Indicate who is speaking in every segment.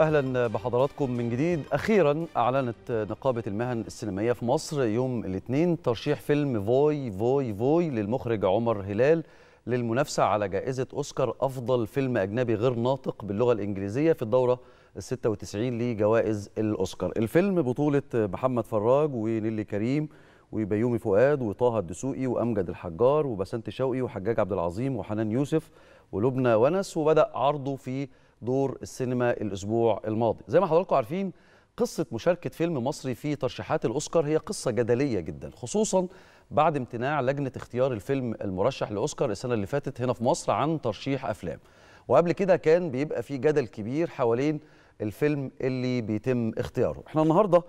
Speaker 1: اهلا بحضراتكم من جديد اخيرا اعلنت نقابه المهن السينمائيه في مصر يوم الاثنين ترشيح فيلم فوي فوي فوي للمخرج عمر هلال للمنافسه على جائزه اوسكار افضل فيلم اجنبي غير ناطق باللغه الانجليزيه في الدوره ال 96 لجوائز الاوسكار الفيلم بطوله محمد فراج ونيلي كريم وبيومي فؤاد وطه الدسوقي وامجد الحجار وبسنت شوقي وحجاج عبد العظيم وحنان يوسف ولبنى ونس وبدا عرضه في دور السينما الاسبوع الماضي زي ما حضراتكم عارفين قصه مشاركه فيلم مصري في ترشيحات الاوسكار هي قصه جدليه جدا خصوصا بعد امتناع لجنه اختيار الفيلم المرشح لاوسكار السنه اللي فاتت هنا في مصر عن ترشيح افلام وقبل كده كان بيبقى في جدل كبير حوالين الفيلم اللي بيتم اختياره احنا النهارده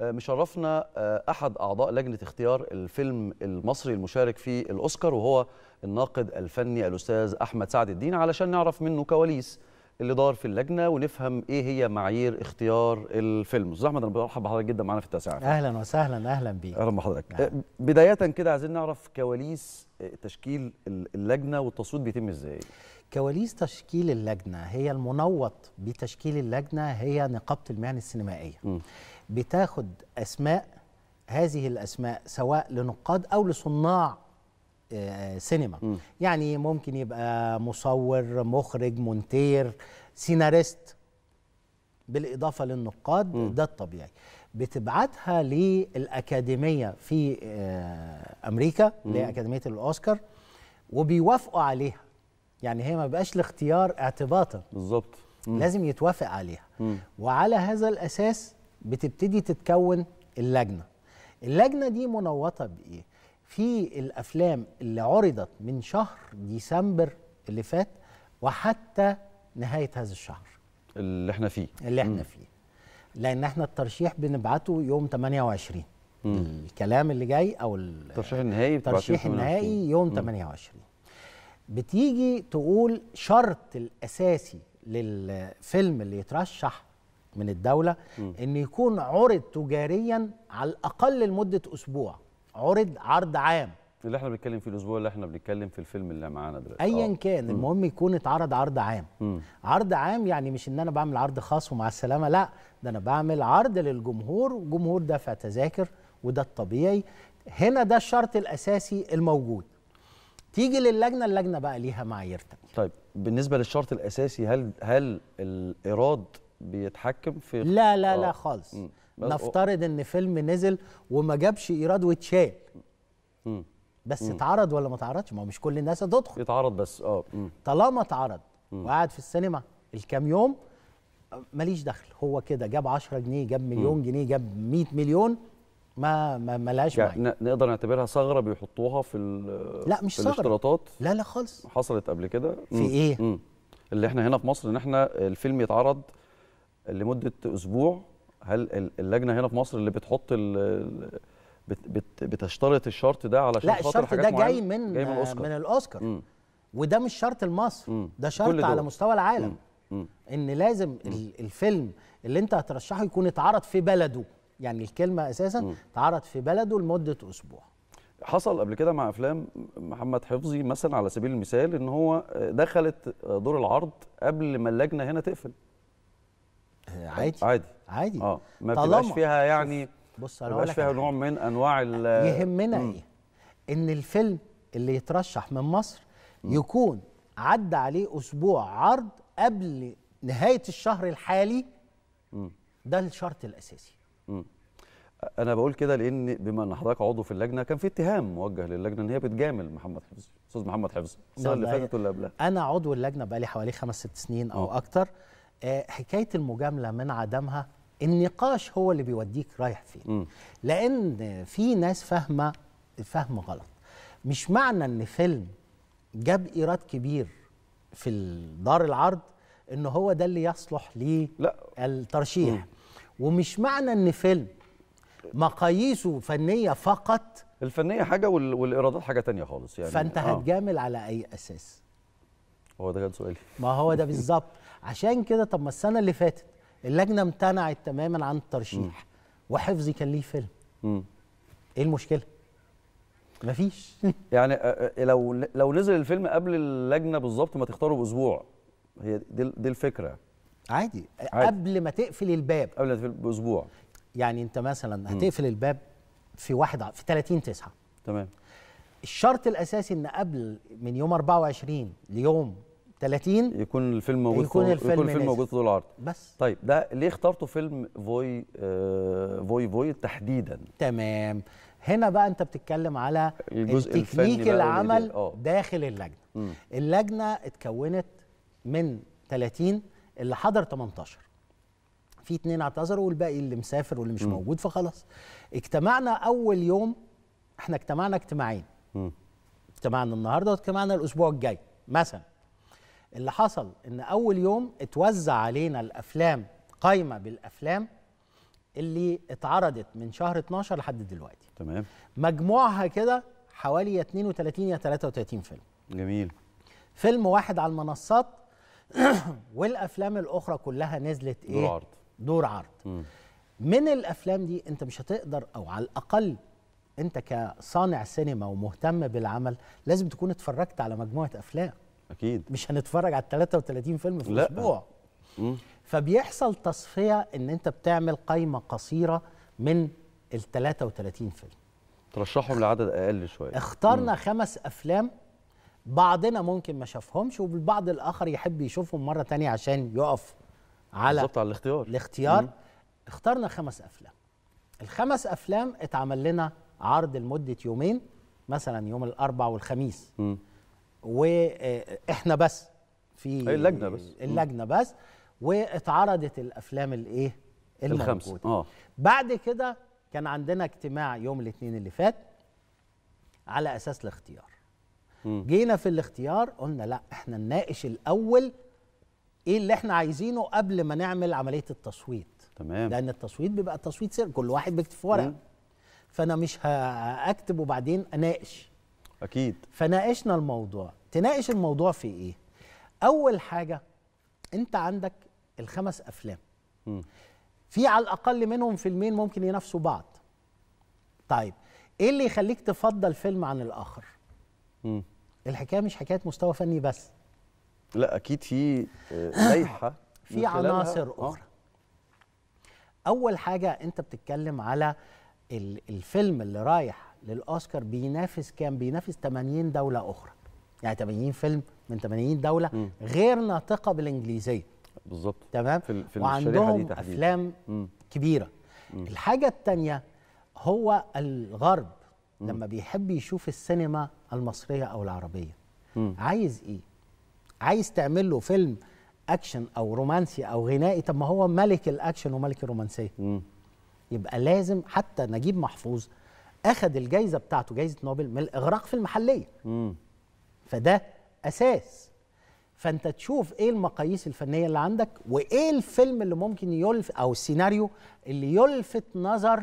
Speaker 1: آه، مشرفنا آه، احد اعضاء لجنه اختيار الفيلم المصري المشارك في الاوسكار وهو الناقد الفني الاستاذ احمد سعد الدين علشان نعرف منه كواليس اللي دار في اللجنه ونفهم ايه هي معايير اختيار الفيلم استاذ احمد انا برحب بحضرتك جدا معانا في التاسعه اهلا وسهلا اهلا بيك اهلا بحضرتك أهلاً. نعم. بدايه كده عايزين نعرف كواليس تشكيل اللجنه والتصويت بيتم ازاي كواليس تشكيل
Speaker 2: اللجنه هي المنوط بتشكيل اللجنه هي نقابه المهن السينمائيه م. بتاخد اسماء هذه الاسماء سواء لنقاد او لصناع آه، سينما م. يعني ممكن يبقى مصور مخرج مونتير سيناريست بالاضافه للنقاد م. ده الطبيعي بتبعتها للاكاديميه في آه، امريكا اللي هي اكاديميه الاوسكار وبيوافقوا عليها يعني هي ما بقاش الاختيار اعتباطا بالظبط لازم يتوافق عليها م. وعلى هذا الاساس بتبتدي تتكون اللجنه اللجنه دي منوطه بايه في الافلام اللي عرضت من شهر ديسمبر اللي فات وحتى نهايه هذا الشهر
Speaker 1: اللي احنا فيه اللي احنا م. فيه
Speaker 2: لان احنا الترشيح بنبعته يوم 28 م. الكلام اللي جاي او الترشيح النهائي الترشيح النهائي يوم م. 28 بتيجي تقول شرط الاساسي للفيلم اللي يترشح من الدوله م. ان يكون عرض تجاريا على الاقل لمده اسبوع عرض عرض عام اللي احنا
Speaker 1: بنتكلم فيه الاسبوع اللي احنا بنتكلم في الفيلم اللي معانا دلوقتي ايا اه. كان مم. المهم
Speaker 2: يكون اتعرض عرض عام مم. عرض عام يعني مش ان انا بعمل عرض خاص ومع السلامه لا ده انا بعمل عرض للجمهور والجمهور دافع تذاكر وده الطبيعي هنا ده الشرط الاساسي الموجود تيجي للجنه اللجنه بقى ليها معاييرها طيب بالنسبه للشرط الاساسي
Speaker 1: هل هل الايراد بيتحكم في لا لا آه. لا خالص مم. نفترض
Speaker 2: ان فيلم نزل وما جابش ايراد واتشال بس اتعرض ولا ما اتعرضش ما هو مش كل الناس هتدخل اتعرض بس اه طالما اتعرض وقعد في السينما الكام يوم ماليش دخل هو كده جاب 10 جنيه جاب مليون جنيه جاب 100 مليون ما ما ملهاش يعني
Speaker 1: معي. نقدر نعتبرها ثغره بيحطوها في لا مش في ثغره الاشتراطات لا لا خالص حصلت قبل كده في مم. ايه مم. اللي احنا هنا في مصر ان احنا الفيلم يتعرض لمده اسبوع هل اللجنه هنا في مصر اللي بتحط بتشترط الشرط ده علشان لا الشرط ده جاي من جاي من الاوسكار, من الأوسكار. وده مش شرط لمصر ده شرط على
Speaker 2: مستوى العالم مم. ان لازم الفيلم اللي انت هترشحه يكون اتعرض في بلده يعني الكلمه اساسا اتعرض في بلده لمده اسبوع
Speaker 1: حصل قبل كده مع افلام محمد حفظي مثلا على سبيل المثال ان هو دخلت دور العرض قبل ما اللجنه هنا تقفل آه، عادي عادي عادي اه ما بتبقاش فيها يعني بص انا بيبقاش فيها نوع من انواع ال يهمنا مم. ايه
Speaker 2: ان الفيلم اللي يترشح من مصر مم. يكون عدى عليه اسبوع عرض قبل نهايه الشهر الحالي مم. ده الشرط الاساسي
Speaker 1: مم. انا بقول كده لان بما ان حضرتك عضو في اللجنه كان في اتهام موجه للجنه ان هي بتجامل محمد حفظ استاذ محمد حفظ السنه اللي فاتت ولا قبلها
Speaker 2: انا عضو اللجنه بقالي حوالي خمس ست سنين او اكثر آه. اكتر آه، حكايه المجامله من عدمها النقاش هو اللي بيوديك رايح فين لان في ناس فاهمه فهم غلط مش معنى ان فيلم جاب ايراد كبير في دار العرض ان هو ده اللي يصلح للترشيح لا. ومش معنى ان فيلم
Speaker 1: مقاييسه فنيه فقط الفنيه حاجه والايرادات حاجه تانية خالص يعني فانت آه. هتجامل
Speaker 2: على اي اساس
Speaker 1: هو ده كان سؤالي ما هو ده
Speaker 2: بالظبط عشان كده طب ما السنه اللي فاتت اللجنه امتنعت تماما عن الترشيح وحفظي كان ليه فيلم م. ايه المشكله مفيش
Speaker 1: يعني آه، آه، لو لو نزل الفيلم قبل اللجنه بالظبط ما تختاره باسبوع هي دي, دي الفكره عادي. عادي قبل ما تقفل الباب قبل ما تقفل باسبوع
Speaker 2: يعني انت مثلا هتقفل م. الباب في واحد في 30 9 تمام الشرط الاساسي ان قبل من يوم 24 ليوم 30 يكون الفيلم موجود يكون الفيلم, يكون الفيلم موجود في
Speaker 1: طول العرض بس طيب ده ليه اخترتوا فيلم فوي آه فوي فوي تحديدا تمام هنا بقى انت بتتكلم على الجزء التكنيك العمل
Speaker 2: آه. داخل اللجنه م. اللجنه اتكونت من 30 اللي حضر 18 في اتنين اعتذروا والباقي اللي مسافر واللي مش م. موجود فخلاص اجتمعنا اول يوم احنا اجتمعنا اجتماعين م. اجتمعنا النهارده واجتمعنا الاسبوع الجاي مثلا اللي حصل ان اول يوم اتوزع علينا الافلام قايمه بالافلام اللي اتعرضت من شهر 12 لحد دلوقتي تمام مجموعها كده حوالي يا 32 يا 33 فيلم جميل فيلم واحد على المنصات والافلام الاخرى كلها نزلت ايه دور عرض دور عرض م. من الافلام دي انت مش هتقدر او على الاقل انت كصانع سينما ومهتم بالعمل لازم تكون اتفرجت على مجموعه افلام اكيد مش هنتفرج على 33 فيلم في الاسبوع فبيحصل تصفيه ان انت بتعمل قائمه قصيره من ال 33 فيلم
Speaker 1: ترشحهم لعدد اقل شويه
Speaker 2: اخترنا مم. خمس افلام بعضنا ممكن ما شافهمش والبعض الاخر يحب يشوفهم مره تانية عشان يقف على بالظبط على الاختيار الاختيار مم. اخترنا خمس افلام الخمس افلام اتعمل لنا عرض لمده يومين مثلا يوم الاربع والخميس مم. واحنا بس في اللجنه بس اللجنه بس واتعرضت الافلام الايه الموجوده اه بعد كده كان عندنا اجتماع يوم الاثنين اللي فات على اساس الاختيار م. جينا في الاختيار قلنا لا احنا نناقش الاول ايه اللي احنا عايزينه قبل ما نعمل عمليه التصويت تمام لان التصويت بيبقى تصويت سر كل واحد بيكتب في ورقه فانا مش هكتب وبعدين اناقش اكيد فناقشنا الموضوع تناقش الموضوع في ايه اول حاجه انت عندك الخمس افلام م. في على الاقل منهم فيلمين ممكن ينافسوا بعض طيب ايه اللي يخليك تفضل فيلم عن الاخر م. الحكايه مش حكايه مستوى فني بس
Speaker 1: لا اكيد في آه، لائحه في عناصر آه. اخرى
Speaker 2: اول حاجه انت بتتكلم على الفيلم اللي رايح للاوسكار بينافس كام بينافس 80 دوله اخرى يعني 80 فيلم من 80 دوله مم. غير ناطقه بالانجليزيه بالظبط تمام في في وعندهم دي افلام مم. كبيره مم. الحاجه الثانيه هو الغرب مم. لما بيحب يشوف السينما المصريه او العربيه مم. عايز ايه عايز تعمل له فيلم اكشن او رومانسي او غنائي طب ما هو ملك الاكشن وملك الرومانسيه يبقى لازم حتى نجيب محفوظ اخذ الجائزه بتاعته جائزه نوبل من الاغراق في المحليه مم. فده اساس فانت تشوف ايه المقاييس الفنيه اللي عندك وايه الفيلم اللي ممكن يلف او السيناريو اللي يلفت نظر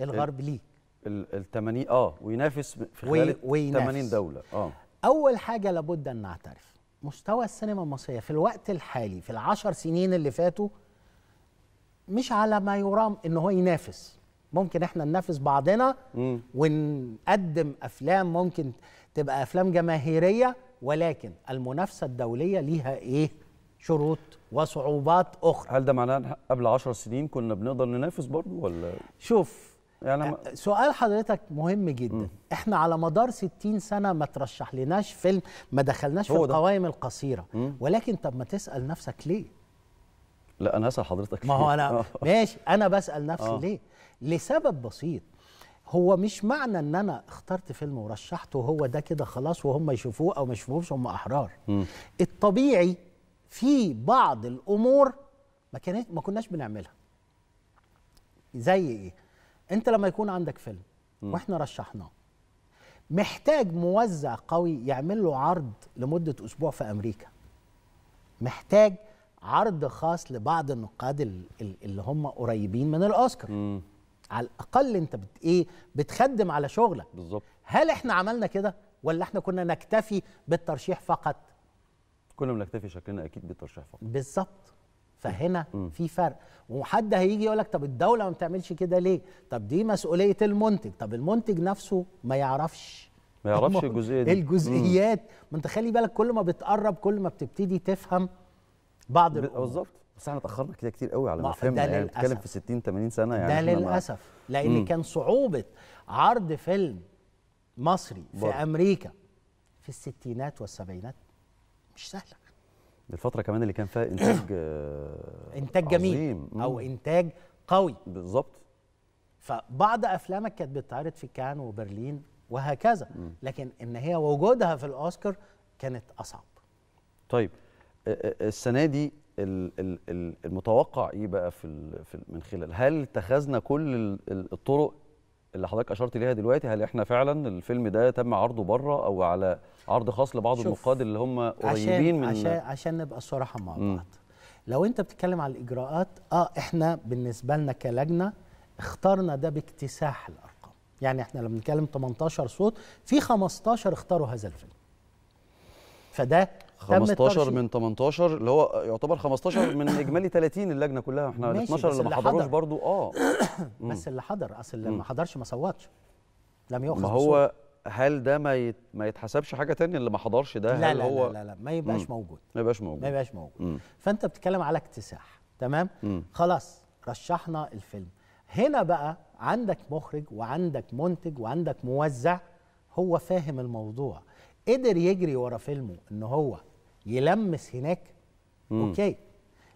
Speaker 2: الغرب ليه
Speaker 1: ال 80 اه وينافس في خلال وي 80 دوله اه
Speaker 2: اول حاجه لابد ان نعترف مستوى السينما المصريه في الوقت الحالي في العشر سنين اللي فاتوا مش على ما يرام ان هو ينافس ممكن احنا ننافس بعضنا مم. ونقدم افلام ممكن تبقى افلام جماهيريه ولكن المنافسه الدوليه ليها ايه
Speaker 1: شروط وصعوبات اخرى هل ده معناه ان قبل 10 سنين كنا بنقدر ننافس برضه ولا شوف يعني ما... أه، سؤال حضرتك مهم جدا مم. احنا على مدار
Speaker 2: 60 سنه ما ترشح لناش فيلم ما دخلناش في القوائم القصيره مم. ولكن طب ما تسال نفسك ليه
Speaker 1: لا انا اسال حضرتك ما هو انا
Speaker 2: ماشي انا بسال نفسي آه. ليه لسبب بسيط هو مش معنى ان انا اخترت فيلم ورشحته هو ده كده خلاص وهم يشوفوه او ما يشوفوش هم احرار م. الطبيعي في بعض الامور ما كانت ما كناش بنعملها زي ايه انت لما يكون عندك فيلم م. واحنا رشحناه محتاج موزع قوي يعمل له عرض لمده اسبوع في امريكا محتاج عرض خاص لبعض النقاد اللي هم قريبين من الاوسكار م. على الاقل انت بت ايه بتخدم على شغلك بالظبط هل احنا عملنا كده ولا احنا كنا نكتفي بالترشيح فقط كنا بنكتفي شكلنا اكيد بالترشيح فقط بالظبط فهنا م. في فرق وحد هيجي يقول لك طب الدوله ما بتعملش كده ليه طب دي مسؤوليه المنتج طب المنتج نفسه ما يعرفش ما يعرفش الجزئيه دي الجزئيات ما انت خلي بالك كل ما بتقرب كل ما بتبتدي تفهم بعض بالظبط بس احنا اتاخرنا كده كتير قوي على ما فهمنا يعني بنتكلم في 60
Speaker 1: 80 سنه يعني ده للاسف لان كان
Speaker 2: صعوبه عرض فيلم مصري في بره. امريكا في الستينات والسبعينات مش سهله
Speaker 1: الفتره كمان اللي كان فيها انتاج آه، انتاج جميل عظيم. او انتاج قوي بالظبط
Speaker 2: فبعض افلامك كانت بتتعرض في كان وبرلين وهكذا مم. لكن ان هي وجودها في الاوسكار كانت اصعب
Speaker 1: طيب آه، آه، السنه دي المتوقع ايه بقى في من خلال هل اتخذنا كل الطرق اللي حضرتك اشرت ليها دلوقتي هل احنا فعلا الفيلم ده تم عرضه بره او على عرض خاص لبعض النقاد اللي هم قريبين من عشان
Speaker 2: عشان نبقى صراحه مع بعض لو انت بتتكلم على الاجراءات اه احنا بالنسبه لنا كلجنه اخترنا ده باكتساح الارقام يعني احنا لما بنتكلم 18 صوت في 15 اختاروا هذا الفيلم فده
Speaker 1: 15 من 18 اللي هو يعتبر 15 من اجمالي 30 اللجنه كلها احنا ال 12 اللي ما حضروش برضو اه بس اللي حضر اصل اللي ما حضرش ما صوتش لم يؤخذ ما هو هل ده ما ما يتحسبش حاجه تانية اللي ما حضرش ده لا هل لا هو لا لا لا ما يبقاش مم. موجود ما يبقاش موجود ما يبقاش موجود مم.
Speaker 2: فانت بتتكلم على اكتساح تمام مم. خلاص رشحنا الفيلم هنا بقى عندك مخرج وعندك منتج وعندك موزع هو فاهم الموضوع قدر يجري ورا فيلمه ان هو يلمس هناك مم. اوكي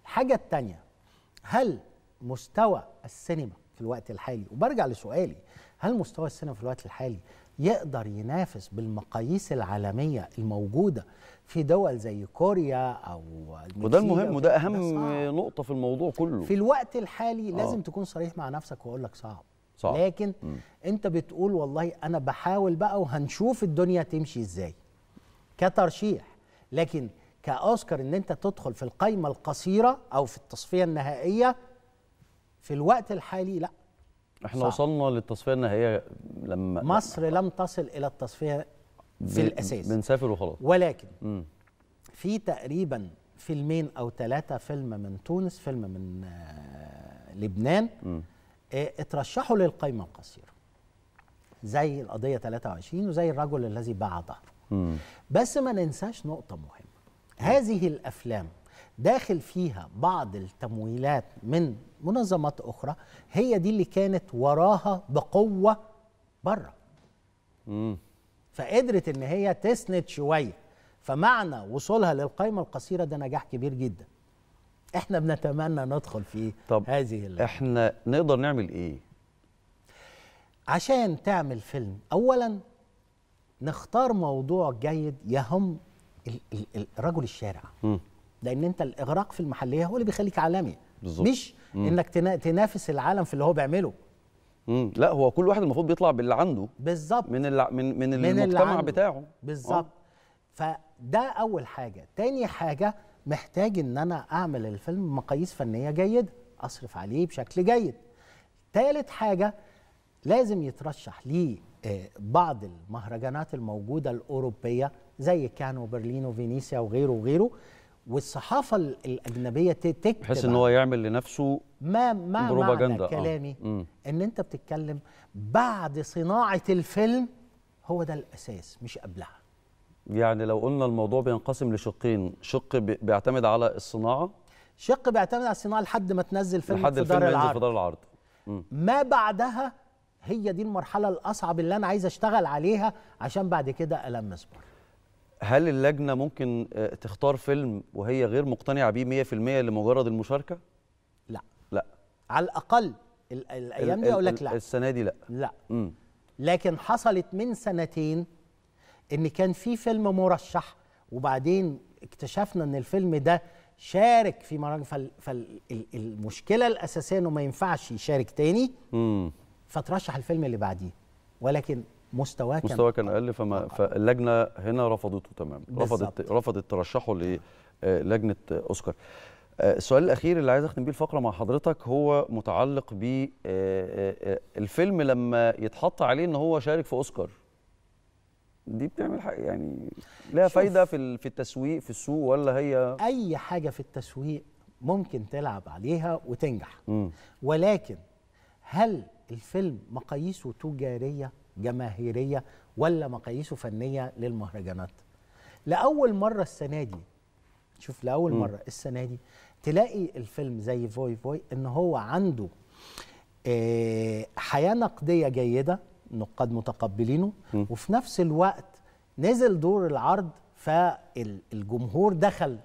Speaker 2: الحاجه الثانيه هل مستوى السينما في الوقت الحالي وبرجع لسؤالي هل مستوى السينما في الوقت الحالي يقدر ينافس بالمقاييس العالميه الموجوده في دول زي كوريا او وده المهم وده اهم
Speaker 1: نقطه في الموضوع كله في
Speaker 2: الوقت الحالي آه. لازم تكون صريح مع نفسك واقول لك صعب صعب لكن م. انت بتقول والله انا بحاول بقى وهنشوف الدنيا تمشي ازاي كترشيح لكن كأوسكار ان انت تدخل في القايمة القصيرة او في التصفية النهائية في الوقت الحالي لا
Speaker 1: احنا صعب. وصلنا للتصفية النهائية لما
Speaker 2: مصر لم تصل الى
Speaker 1: التصفية في الاساس بنسافر وخلاص ولكن م.
Speaker 2: في تقريبا فيلمين او ثلاثة فيلم من تونس فيلم من آه، لبنان م. آه، اترشحوا للقايمة القصيرة زي القضية 23 وزي الرجل الذي باع ظهره بس ما ننساش نقطة مهمة هذه الأفلام داخل فيها بعض التمويلات من منظمات أخرى هي دي اللي كانت وراها بقوة بره فقدرت إن هي تسند شوية فمعنى وصولها للقائمة القصيرة ده نجاح كبير جدا احنا بنتمنى ندخل في
Speaker 1: طب هذه اللي. احنا نقدر نعمل
Speaker 2: ايه عشان تعمل فيلم اولا نختار موضوع جيد يهم رجل الشارع م. لان انت الاغراق في المحليه هو اللي بيخليك عالمي بالزبط. مش م. انك تنافس العالم في اللي هو بيعمله
Speaker 1: مم. لا هو كل واحد المفروض بيطلع باللي عنده بالظبط من من من, من المجتمع بتاعه بالظبط آه.
Speaker 2: فده اول حاجه تاني حاجه محتاج ان انا اعمل الفيلم مقاييس فنيه جيده اصرف عليه بشكل جيد تالت حاجه لازم يترشح ليه آه، بعض المهرجانات الموجودة الأوروبية زي كان وبرلين وفينيسيا وغيره وغيره والصحافة الأجنبية تكتب بحيث إن هو
Speaker 1: يعمل لنفسه
Speaker 2: ما ما معنى آه. كلامي آه. إن أنت بتتكلم بعد صناعة الفيلم هو ده الأساس
Speaker 1: مش قبلها يعني لو قلنا الموضوع بينقسم لشقين شق بيعتمد على الصناعة
Speaker 2: شق بيعتمد على الصناعة لحد ما تنزل فيلم لحد في دار العرض لحد الفيلم في دار العرض ما بعدها هي دي المرحله الاصعب اللي انا عايز اشتغل عليها عشان بعد كده المس بره
Speaker 1: هل اللجنه ممكن آه، تختار فيلم وهي غير مقتنعه بيه 100% لمجرد المشاركه لا لا
Speaker 2: على الاقل الايام دي اقول لك لا
Speaker 1: السنه دي لا لا م.
Speaker 2: لكن حصلت من سنتين ان كان في فيلم مرشح وبعدين اكتشفنا ان الفيلم ده شارك في مراجع فالمشكله الاساسيه انه ما ينفعش يشارك تاني مم. فترشح الفيلم اللي بعديه ولكن مستواه كان مستواه كان اقل
Speaker 1: فما فاللجنه هنا رفضته تماما رفضت رفضت ترشحه للجنه آه، اوسكار آه، السؤال الاخير اللي عايز اختم بيه الفقره مع حضرتك هو متعلق ب آه، الفيلم لما يتحط عليه ان هو شارك في اوسكار دي بتعمل حاجه يعني لها فايده في في التسويق في السوق ولا هي اي حاجه
Speaker 2: في التسويق ممكن تلعب عليها وتنجح م. ولكن هل الفيلم مقاييسه تجاريه جماهيريه ولا مقاييسه فنيه للمهرجانات لاول مره السنه دي شوف لاول م. مره السنه دي تلاقي الفيلم زي فوي فوي ان هو عنده آه، حياه نقديه جيده النقاد متقبلينه م. وفي نفس الوقت نزل دور العرض فالجمهور دخل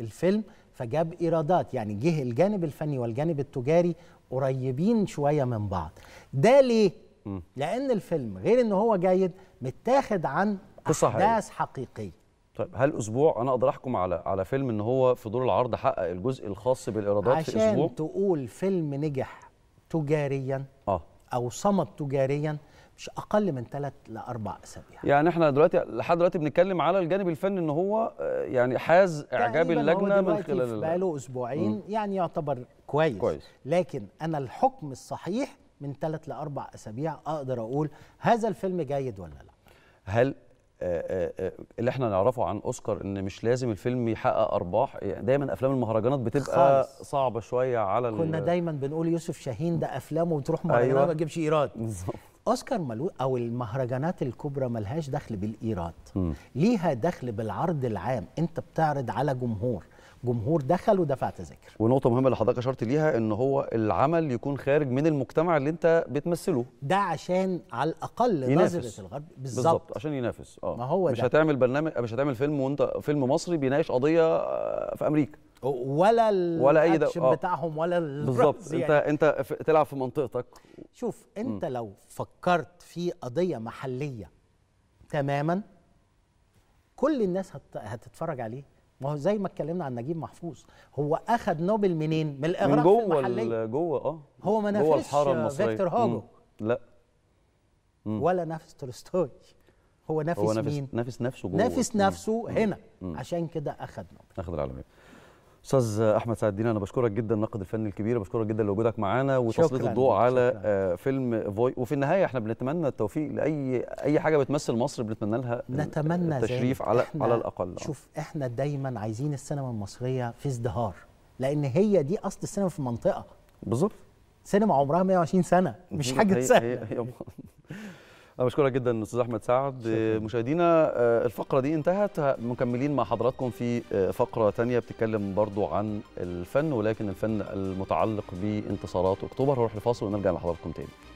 Speaker 2: الفيلم فجاب ايرادات يعني جه الجانب الفني والجانب التجاري قريبين شويه من بعض ده ليه م. لان الفيلم غير ان هو جيد متاخد عن احداث حقيقيه
Speaker 1: طيب هل اسبوع انا اقدر احكم على على فيلم ان هو في دور العرض حقق الجزء الخاص بالايرادات في اسبوع عشان
Speaker 2: تقول فيلم نجح تجاريا اه او صمد تجاريا مش اقل من ثلاث لاربع اسابيع
Speaker 1: يعني احنا دلوقتي لحد دلوقتي بنتكلم على الجانب الفني ان هو آه، يعني حاز اعجاب اللجنه من خلال بقاله اسبوعين م.
Speaker 2: يعني يعتبر كويس, كويس. لكن انا الحكم الصحيح من ثلاث لاربع اسابيع اقدر اقول هذا الفيلم جيد ولا لا
Speaker 1: هل آه، آه، آه، اللي احنا نعرفه عن اوسكار ان مش لازم الفيلم يحقق ارباح دايما افلام المهرجانات بتبقى خالص. صعبه شويه على كنا دايما
Speaker 2: بنقول يوسف شاهين ده افلامه بتروح مهرجانات أيوة. ما
Speaker 1: تجيبش ايراد بالظبط
Speaker 2: اوسكار ملو او المهرجانات الكبرى ملهاش دخل بالايراد ليها دخل بالعرض العام انت بتعرض على جمهور جمهور دخل ودفع تذاكر
Speaker 1: ونقطه مهمه اللي حضرتك اشرت ليها ان هو العمل يكون خارج من المجتمع اللي انت بتمثله
Speaker 2: ده عشان على الاقل ينافس. نظره الغرب بالظبط
Speaker 1: عشان ينافس اه ما هو مش ده. هتعمل برنامج مش هتعمل فيلم وانت فيلم مصري بيناقش قضيه آه، في امريكا ولا ولا اي ده آه. بتاعهم ولا بالظبط يعني. انت انت تلعب في منطقتك
Speaker 2: شوف انت م. لو فكرت في قضيه محليه تماما كل الناس هتتفرج عليه ما هو زي ما اتكلمنا عن نجيب محفوظ هو اخد نوبل منين من الاغراق من جوه المحليه
Speaker 1: جوه اه هو ما نافسش فيكتور هوجو لا مم.
Speaker 2: ولا نفس تولستوي هو نافس مين
Speaker 1: نافس نفسه جوه نافس نفسه مم. هنا مم.
Speaker 2: عشان كده اخد نوبل
Speaker 1: اخذ العالميه استاذ احمد سعد الدين انا بشكرك جدا النقد الفني الكبير بشكرك جدا لوجودك معانا وتسليط الضوء على شكراً. آه، فيلم فوي وفي النهايه احنا بنتمنى التوفيق لاي اي حاجه بتمثل مصر بنتمنى لها نتمنى التشريف على على الاقل شوف
Speaker 2: احنا دايما عايزين السينما المصريه في ازدهار لان هي دي اصل السينما في المنطقه بالظبط سينما عمرها 120 سنه مش حاجه سهله
Speaker 1: انا بشكرك جدا استاذ احمد سعد مشاهدينا آه، الفقره دي انتهت مكملين مع حضراتكم في آه، فقره تانية بتتكلم برضو عن الفن ولكن الفن المتعلق بانتصارات اكتوبر هروح لفاصل ونرجع لحضراتكم تاني